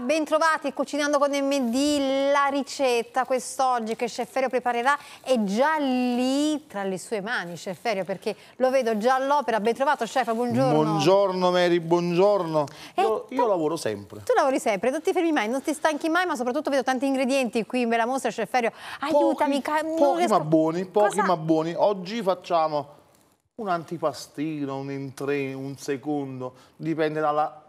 bentrovati Cucinando con MD, la ricetta quest'oggi che Chef Ferio preparerà è già lì tra le sue mani, Chef Ferio, perché lo vedo già all'opera. Bentrovato, Chef, buongiorno. Buongiorno Mary, buongiorno. Io, io, lavoro sempre. Tu lavori sempre, non ti fermi mai, non ti stanchi mai, ma soprattutto vedo tanti ingredienti qui, me la mostra Chef Ferio. Aiutami. Pochi, pochi ma buoni, pochi Cosa? ma buoni. Oggi facciamo un antipastino, un in tre, un secondo, dipende dalla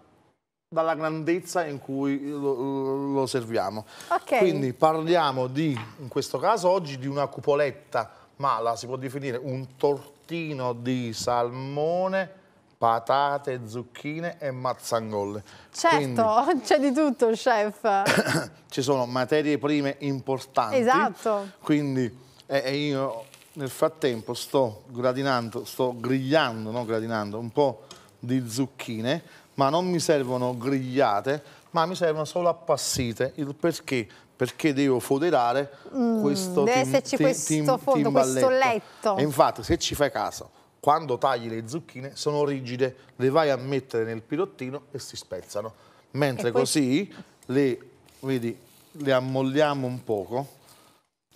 dalla grandezza in cui lo, lo serviamo. Okay. Quindi parliamo di, in questo caso oggi, di una cupoletta, ma la si può definire un tortino di salmone patate, zucchine e mazzangolle. Certo, c'è di tutto, chef. ci sono materie prime importanti. Esatto. Quindi e io nel frattempo sto gradinando, sto grigliando, non gradinando, un po' di zucchine, ma non mi servono grigliate, ma mi servono solo appassite. Il perché? Perché devo foderare mm, questo Deve tim, esserci tim, questo tim, fondo, questo letto. E infatti, se ci fai caso, quando tagli le zucchine sono rigide, le vai a mettere nel pilottino e si spezzano. Mentre poi... così le, vedi, le ammolliamo un poco,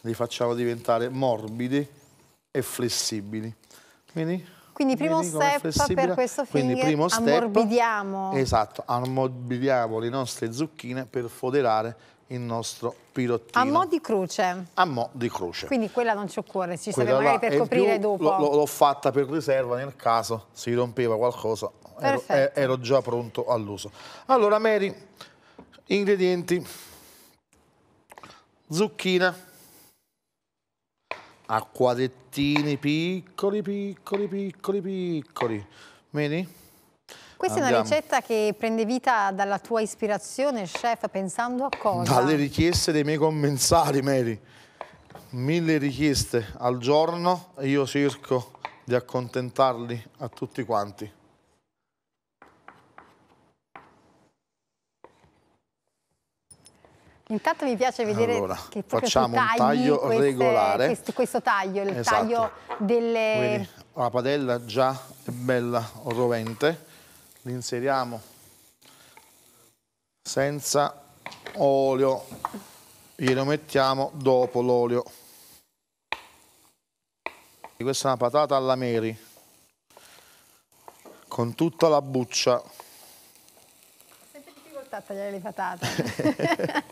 le facciamo diventare morbide e flessibili. Vedi? Quindi primo step per questo finger, Quindi step, ammorbidiamo. Esatto, ammorbidiamo le nostre zucchine per foderare il nostro pirottino. A mo' di croce. A mo' di croce. Quindi quella non ci occorre, ci quella serve magari per coprire dopo. L'ho fatta per riserva nel caso si rompeva qualcosa, ero, eh, ero, già pronto all'uso. Allora Mary, ingredienti, zucchina, acquadettini piccoli, piccoli, piccoli, piccoli. Vedi? Questa Andiamo. è una ricetta che prende vita dalla tua ispirazione, chef, pensando a cosa? Dalle richieste dei miei commensali, Mary. Mille richieste al giorno e io cerco di accontentarli a tutti quanti. Intanto mi piace vedere allora, che facciamo un taglio queste, regolare. Questo, questo, taglio, il esatto. taglio delle... Quindi, la padella già è bella rovente, l'inseriamo senza olio, glielo mettiamo dopo l'olio. Questa è una patata alla Mary con tutta la buccia porta a tagliare le patate.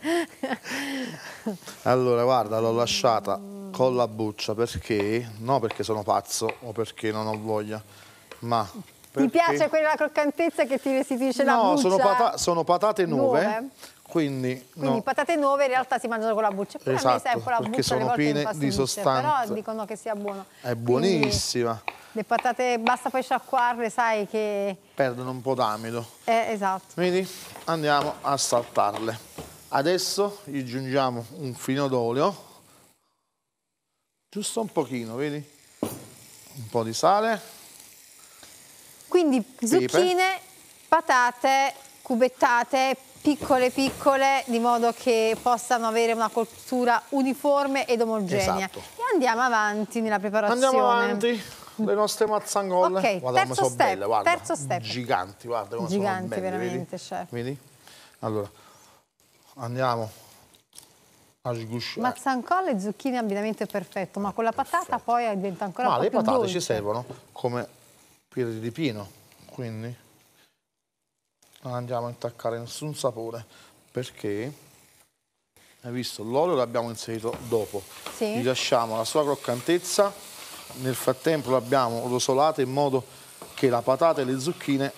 allora, guarda, l'ho lasciata con la buccia perché, no perché sono pazzo o perché non ho voglia, ma... Perché... Ti piace quella croccantezza che ti restituisce no, la buccia? No, sono, pata sono, patate nuove, nuove quindi, Quindi no. patate nuove in realtà si mangiano con la buccia. Pure esatto, a me sempre esatto, la buccia perché sono piene di sostanza. Però dicono che sia buono. È buonissima. Quindi le patate basta poi sciacquarle, sai che... Perdono un po' d'amido. Eh, esatto. Quindi andiamo a saltarle. Adesso gli aggiungiamo un filo d'olio. Giusto un pochino, vedi? Un po' di sale. Quindi zucchine, Pepe. patate cubettate, piccole piccole di modo che possano avere una cottura uniforme ed omogenea. Esatto. E andiamo avanti nella preparazione. Andiamo avanti le nostre mazzangolle. Ok, guarda terzo sono step, belle, guarda. Terzo step. Giganti, guarda come Giganti, sono belle, veramente, vedi? Certo. Chef. Vedi? Allora, andiamo a sgusciare. Eh. Mazzancolle e zucchine abbinamento perfetto, ma con la perfetto. patata poi diventa ancora ma più Ma le patate dolce. ci servono come piede di pino, quindi non andiamo a intaccare nessun sapore perché hai visto l'olio l'abbiamo inserito dopo sì. gli lasciamo la sua croccantezza nel frattempo l'abbiamo rosolata in modo che la patata e le zucchine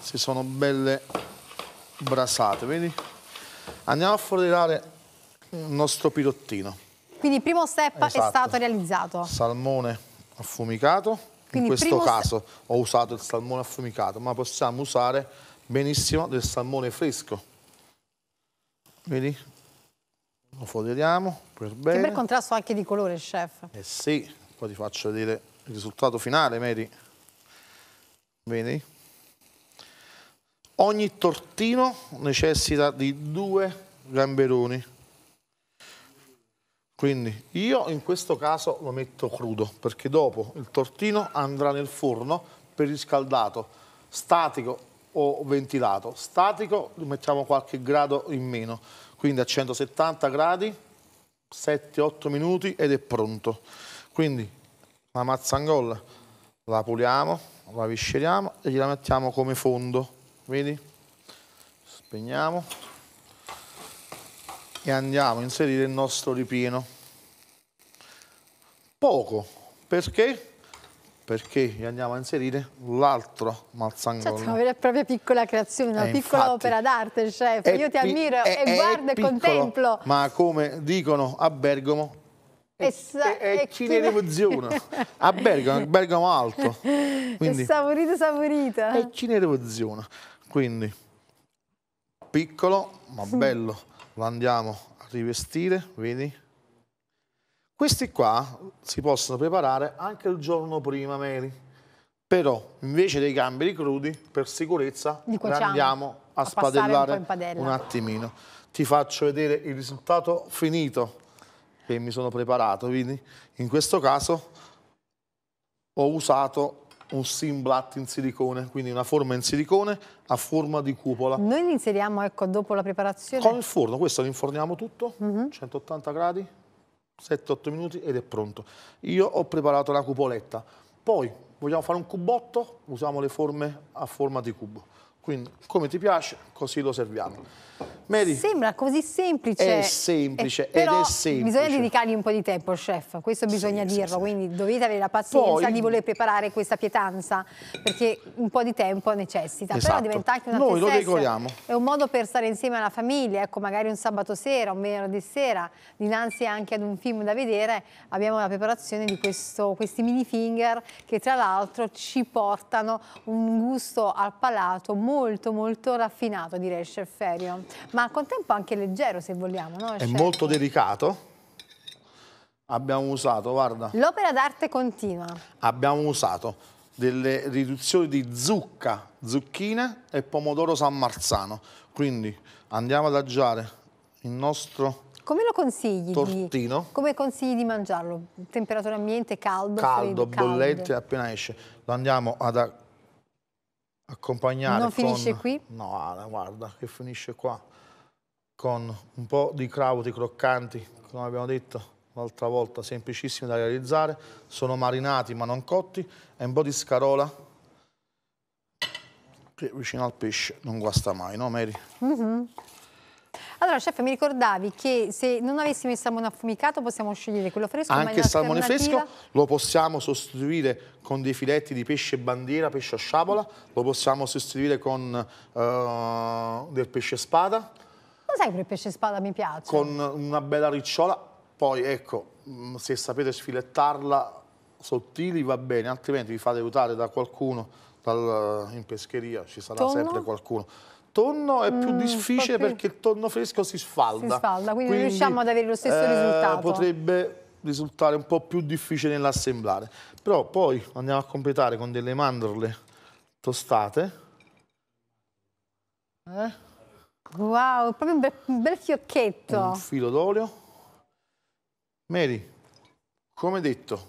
si sono belle brasate vedi? andiamo a forellare il nostro pirottino quindi il primo step esatto. è stato realizzato salmone affumicato quindi in questo caso ho usato il salmone affumicato ma possiamo usare benissimo del salmone fresco. Vedi? Lo foderiamo per bene. Che bel contrasto anche di colore, chef. Eh sì, poi ti faccio vedere il risultato finale, Mary. Vedi? Ogni tortino necessita di due gamberoni. Quindi io in questo caso lo metto crudo perché dopo il tortino andrà nel forno per riscaldato statico o ventilato. Statico mettiamo qualche grado in meno, quindi a 170 gradi, 7-8 minuti ed è pronto. Quindi la mazzangolla la puliamo, la visceriamo e gliela mettiamo come fondo, vedi? Spegniamo e andiamo a inserire il nostro ripieno. Poco, perché? perché andiamo a inserire l'altro Mazzangoni. Cioè, una vera e propria piccola creazione, una eh, piccola infatti, opera d'arte, chef. Io ti ammiro è, e è guardo piccolo, e contemplo. Ma come dicono a Bergamo, e, e, e, e chi a Bergamo, a Bergamo Alto. Quindi, saporito, saporito. E chi Quindi, piccolo ma bello, lo andiamo a rivestire, vedi? Questi qua si possono preparare anche il giorno prima, Mary. Però invece dei gamberi crudi, per sicurezza, li andiamo a, a spadellare un, un attimino. Ti faccio vedere il risultato finito che mi sono preparato, vedi? In questo caso ho usato un simblat in silicone, quindi una forma in silicone a forma di cupola. Noi li inseriamo ecco, dopo la preparazione? Con il forno, questo lo inforniamo tutto, mm -hmm. 180 gradi, 7-8 minuti ed è pronto. Io ho preparato la cupoletta, poi vogliamo fare un cubotto, usiamo le forme a forma di cubo. Quindi, come ti piace, così lo serviamo. Mary, Sembra così semplice. È semplice, eh, ed è semplice. bisogna dedicargli un po' di tempo, chef, questo bisogna sì, dirlo, sì, sì. quindi dovete avere la pazienza Poi, di voler preparare questa pietanza, perché un po' di tempo necessita, esatto. però diventa anche una Noi lo decoriamo. È un modo per stare insieme alla famiglia, ecco, magari un sabato sera, un venerdì sera, dinanzi anche ad un film da vedere, abbiamo la preparazione di questo, questi mini finger che tra l'altro ci portano un gusto al palato molto molto molto raffinato direi il Ferio ma al contempo anche leggero se vogliamo. No? È Scelferio. molto delicato. Abbiamo usato, guarda. L'opera d'arte continua. Abbiamo usato delle riduzioni di zucca, zucchine e pomodoro san marzano. Quindi andiamo ad aggiare il nostro come lo consigli? Tortino. Di, come consigli di mangiarlo? Temperatura ambiente, caldo? Caldo, bollente, appena esce. Lo andiamo ad accompagnare. Non finisce qui? No, guarda, che finisce qua. Con un po' di crauti croccanti, come abbiamo detto l'altra volta, semplicissimi da realizzare. Sono marinati ma non cotti. E un po' di scarola che vicino al pesce non guasta mai, no Mary? Mm -hmm. Allora, chef, mi ricordavi che se non avessimo il salmone affumicato possiamo scegliere quello fresco? Anche il salmone fresco lo possiamo sostituire con dei filetti di pesce bandiera, pesce a sciabola, lo possiamo sostituire con uh, del pesce spada. Lo sai che il pesce spada mi piace? Con una bella ricciola, poi ecco, mm, se sapete sfilettarla sottili va bene, altrimenti vi fate aiutare da qualcuno dal, in pescheria, ci sarà Tonno? sempre qualcuno tonno è più mm, difficile più. perché il tonno fresco si sfalda. Si sfalda, quindi, quindi riusciamo ad avere lo stesso eh, risultato. Potrebbe risultare un po' più difficile nell'assemblare. Però poi andiamo a completare con delle mandorle tostate. Eh? Wow, proprio un bel, un bel fiocchetto. Un filo d'olio. Mary, come detto,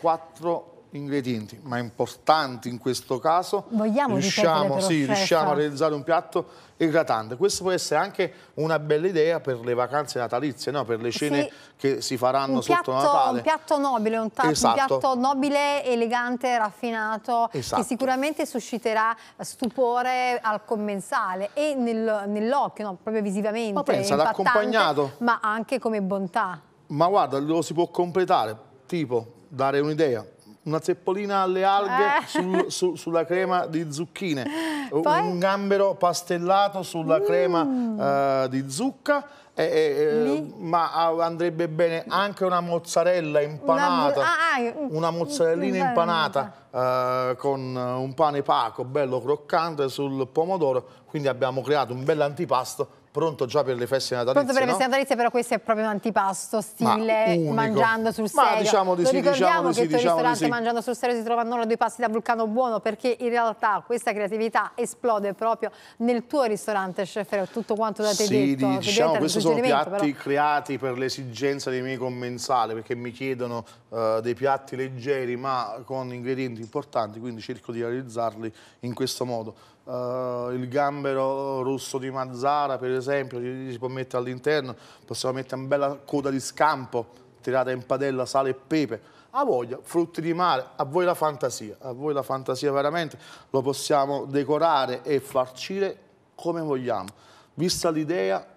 4 ingredienti, ma importanti in questo caso, Vogliamo riusciamo, sì, riusciamo a realizzare un piatto egratante. Questo può essere anche una bella idea per le vacanze natalizie, no? per le cene sì. che si faranno un sotto piatto, Natale. Un piatto nobile, un, esatto. un, piatto nobile, elegante, raffinato, esatto. che sicuramente susciterà stupore al commensale e nel, nell'occhio, no? proprio visivamente. Ma pensa, accompagnato. Ma anche come bontà. Ma guarda, lo si può completare, tipo dare un'idea una zeppolina alle alghe eh. sul, su, sulla crema di zucchine, Poi? un gambero pastellato sulla mm. crema uh, di zucca, eh, eh, ma andrebbe bene anche una mozzarella impanata, una, ah, mm, una mozzarellina mm, impanata eh, con un pane paco, bello croccante sul pomodoro, quindi abbiamo creato un bel antipasto pronto già per le feste natalizie. Pronto per le feste natalizie, però questo è proprio un antipasto stile Ma mangiando sul serio. Ma diciamo di sì, Lo diciamo ricordiamo diciamo che il diciamo ristorante sì. mangiando sul serio si trova non due passi da Vulcano Buono perché in realtà questa creatività esplode proprio nel tuo ristorante, chef, tutto quanto da te sì, detto. Sì, diciamo, questi sono piatti però. creati per l'esigenza dei miei commensali perché mi chiedono uh, dei piatti leggeri ma con ingredienti importanti, quindi cerco di realizzarli in questo modo. Uh, il gambero rosso di Mazzara per esempio si può mettere all'interno possiamo mettere una bella coda di scampo tirata in padella sale e pepe a voglia, frutti di mare, a voi la fantasia a voi la fantasia veramente lo possiamo decorare e farcire come vogliamo vista l'idea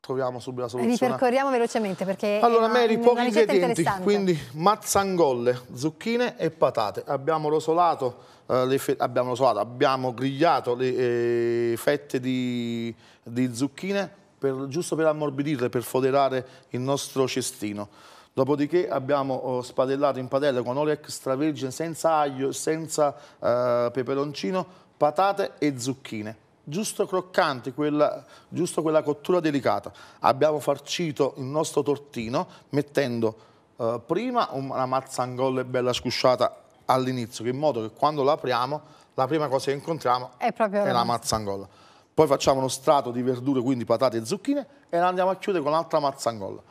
troviamo subito la soluzione. Ripercorriamo velocemente perché... Allora, una, meri, pochi ingredienti, quindi mazzangolle, zucchine e patate. Abbiamo rosolato, eh, abbiamo, rosolato abbiamo, grigliato le eh, fette di, di zucchine per, giusto per ammorbidirle, per foderare il nostro cestino. Dopodiché abbiamo oh, spadellato in padella con olio extravergine senza aglio, senza eh, peperoncino, patate e zucchine giusto croccanti, quella, giusto quella cottura delicata. Abbiamo farcito il nostro tortino mettendo eh, prima una mazzangolle bella scusciata all'inizio, in modo che quando l'apriamo la prima cosa che incontriamo è, è la mazzangolla. Poi facciamo uno strato di verdure, quindi patate e zucchine, e la andiamo a chiudere con un'altra mazzangolla.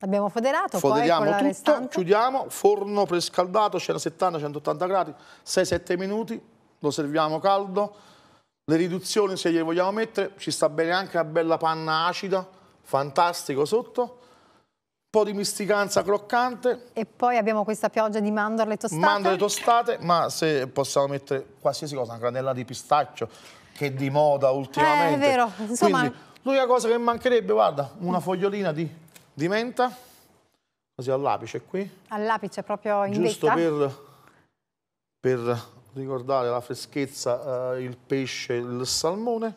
L'abbiamo foderato, Foderiamo poi tutto, restante. chiudiamo, forno prescaldato, 70 180 gradi, 6-7 minuti, lo serviamo caldo le riduzioni, se le vogliamo mettere, ci sta bene anche una bella panna acida, fantastico sotto. Un po' di misticanza croccante. E poi abbiamo questa pioggia di mandorle tostate. Mandorle tostate, ma se possiamo mettere qualsiasi cosa, una granella di pistacchio, che è di moda ultimamente. Eh, è vero, insomma... l'unica cosa che mancherebbe, guarda, una fogliolina di, di menta, così all'apice qui. All'apice, proprio in Giusto vetta. per, per ricordare la freschezza, eh, il pesce, il salmone.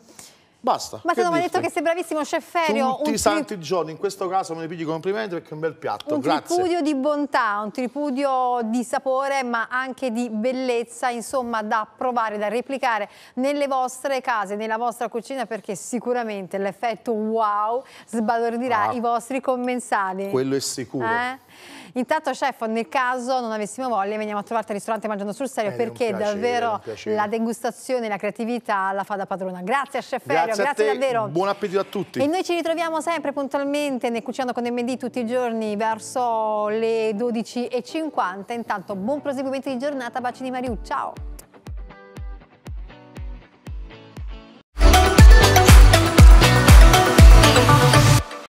Basta. Ma se non mi ha detto che sei bravissimo, chef Ferio. Tutti i santi giorni, in questo caso me ne pigli i complimenti perché è un bel piatto. Un Grazie. tripudio di bontà, un tripudio di sapore, ma anche di bellezza, insomma, da provare, da replicare nelle vostre case, nella vostra cucina, perché sicuramente l'effetto wow sbalordirà ah, i vostri commensali. Quello è sicuro. Eh? Intanto, chef, nel caso non avessimo voglia, veniamo a trovarti al ristorante Mangiando sul Serio, eh, perché piacere, davvero la degustazione, la creatività la fa da padrona. Grazie, chef grazie, Ferio, grazie davvero. Buon appetito a tutti. E noi ci ritroviamo sempre puntualmente nel Cucinando con MD tutti i giorni verso le 12.50. Intanto, buon proseguimento di giornata. Baci di Mariu, ciao.